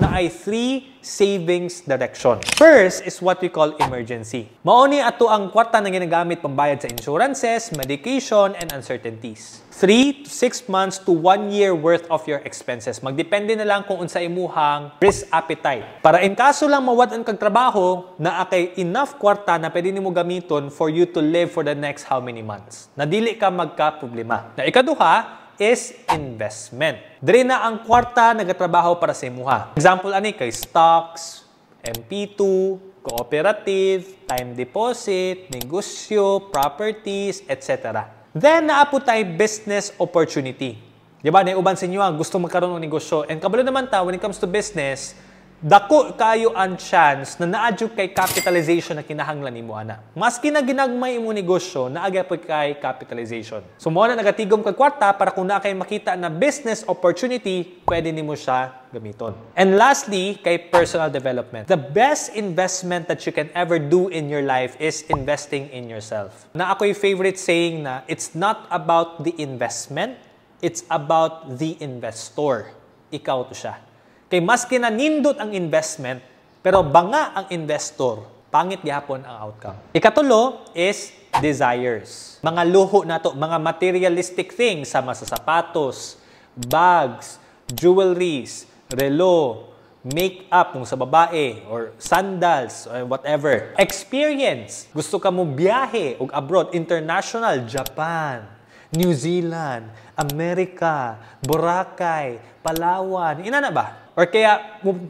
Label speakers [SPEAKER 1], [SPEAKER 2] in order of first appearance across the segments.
[SPEAKER 1] na ay three savings direction. First is what we call emergency. Mauni ato ang kwarta na ginagamit pambayad sa insurances, medication, and uncertainties. 3 to 6 months to 1 year worth of your expenses. Magdepende na lang kung unsa imuhang risk appetite. Para in kaso lang mawad ang kagtrabaho, na akay enough kwarta na pwede nimo gamiton for you to live for the next how many months. Nadili ka magka problema. Na ikaduha, is investment. Dari na ang kwarta nagatrabaho para sa imuha. Example ani kay stocks, MP2, cooperative, time deposit, negosyo, properties, etc. Then naapo tay business opportunity. Diba, ba? uban sa inyo ang ah, gusto magkaroon ng negosyo. And kabalo naman ta, when it comes to business, dako kayo ang chance na naadyo kay capitalization na kinahanglan nimo ana. Maski na ginagmay mo negosyo, naagya po kay capitalization. So mo na nagatigom kag kwarta para kung na kay makita na business opportunity, pwede nimo siya gamiton. And lastly, kay personal development. The best investment that you can ever do in your life is investing in yourself. Na ako'y favorite saying na it's not about the investment, it's about the investor. Ikaw to siya. Kay maski na nindot ang investment, pero banga ang investor, pangit gihapon ang outcome. Ikatulo is desires. Mga luho na to, mga materialistic things sama sa sapatos, bags, jewelries, relo, makeup kung sa babae or sandals or whatever. Experience. Gusto ka mo biyahe og abroad, international, Japan. New Zealand, Amerika, Boracay, Palawan, ina na ba? Or kaya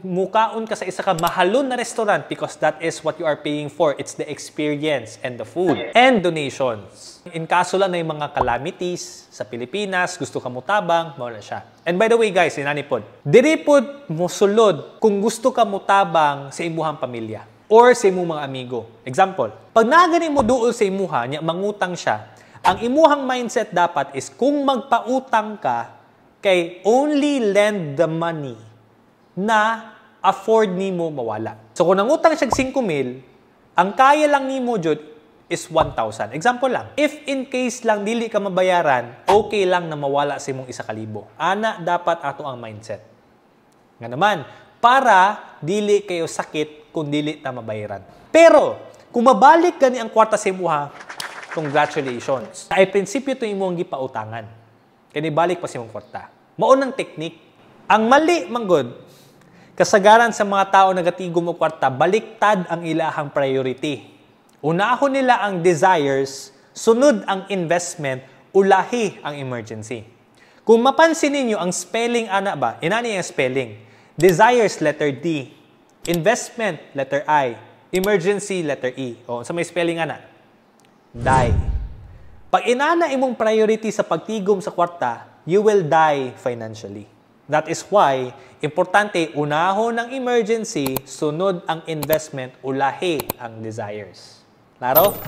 [SPEAKER 1] mukaon ka sa isa ka mahalon na restaurant because that is what you are paying for. It's the experience and the food and donations. In kaso lang na yung mga calamities sa Pilipinas, gusto ka mutabang, mawala siya. And by the way guys, inanipod, diri pod mo sulod kung gusto ka mutabang sa imuhang pamilya or sa imong mga amigo. Example, pag nagani mo duol sa imuha, niya, mangutang siya, ang imuhang mindset dapat is kung magpautang ka, kay only lend the money na afford ni mo mawala. So kung nangutang siya 5 mil, ang kaya lang ni mo jud is 1,000. Example lang, if in case lang dili ka mabayaran, okay lang na mawala si mong isa kalibo. Ana, dapat ato ang mindset. Nga naman, para dili kayo sakit kung dili ta mabayaran. Pero, kung mabalik gani ang kwarta sa imuha, Congratulations. Ay prinsipyo to imong gipautangan. Kani balik pa si mong kwarta. Mao nang teknik. Ang mali manggod kasagaran sa mga tao nagatigom og kwarta baliktad ang ilahang priority. Unahon nila ang desires, sunod ang investment, ulahi ang emergency. Kung mapansin ninyo ang spelling ana ba, inani ang spelling. Desires letter D, investment letter I, emergency letter E. O sa may spelling ana die. Pag inana imong priority sa pagtigom sa kwarta, you will die financially. That is why, importante, unahon ang emergency, sunod ang investment, ulahi ang desires. Laro?